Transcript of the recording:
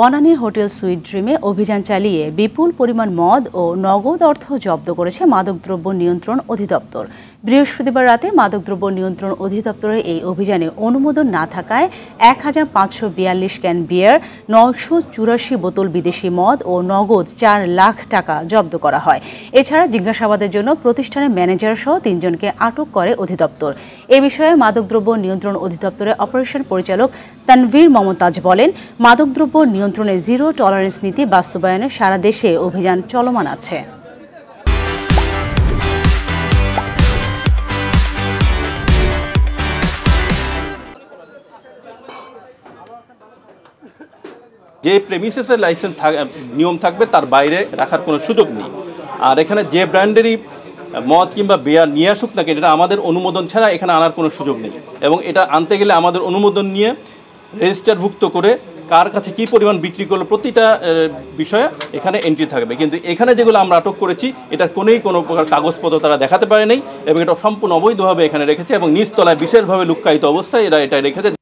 বনানীর hotel sweet ড্রিমে অভিযান চালিয়ে বিপুল পরিমাণ মদ ও নগদ অর্থ জব্দ করেছে মাদকদ্রব্য নিয়ন্ত্রণ অধিদপ্তর বৃহস্পতিবার রাতে মাদকদ্রব্য নিয়ন্ত্রণ অধিদপ্তরের এই অভিযানে অনুমোদন না থাকায় এক হাজার পাঁচশো বিয়াল্লিশ ক্যান বিয়ার নয়শো চুরাশি বোতল বিদেশি মদ ও নগদ চার লাখ টাকা জব্দ করা হয় এছাড়া জিজ্ঞাসাবাদের জন্য প্রতিষ্ঠানের ম্যানেজার সহ তিনজনকে আটক করে অধিদপ্তর এ বিষয়ে মাদকদ্রব্য নিয়ন্ত্রণ অধিদপ্তরের অপারেশন পরিচালক তানভীর মমতাজ বলেন মাদকদ্রব্য নিয়ন্ত্রণে জিরো টলারেন্স নীতি বাস্তবায়নে সারা দেশে অভিযান চলমান আছে যে প্রেমিসেসের লাইসেন্স নিয়ম থাকবে তার বাইরে রাখার কোনো সুযোগ নেই আর এখানে যে ব্র্যান্ডেরই মদ কিংবা বেয়ার নিয়ে আসুক না এটা আমাদের অনুমোদন ছাড়া এখানে আনার কোনো সুযোগ নেই এবং এটা আনতে গেলে আমাদের অনুমোদন নিয়ে রেজিস্টারভুক্ত করে কার কাছে কি পরিমাণ বিক্রি করলো প্রতিটা বিষয়ে এখানে এন্ট্রি থাকবে কিন্তু এখানে যেগুলো আমরা আটক করেছি এটার কোনোই কোনো প্রকার কাগজপত্র তারা দেখাতে পারেনি এবং এটা সম্পূর্ণ অবৈধভাবে এখানে রেখেছে এবং নিচতলায় বিশেষভাবে লুক্কায়িত অবস্থায় এরা এটা রেখেছে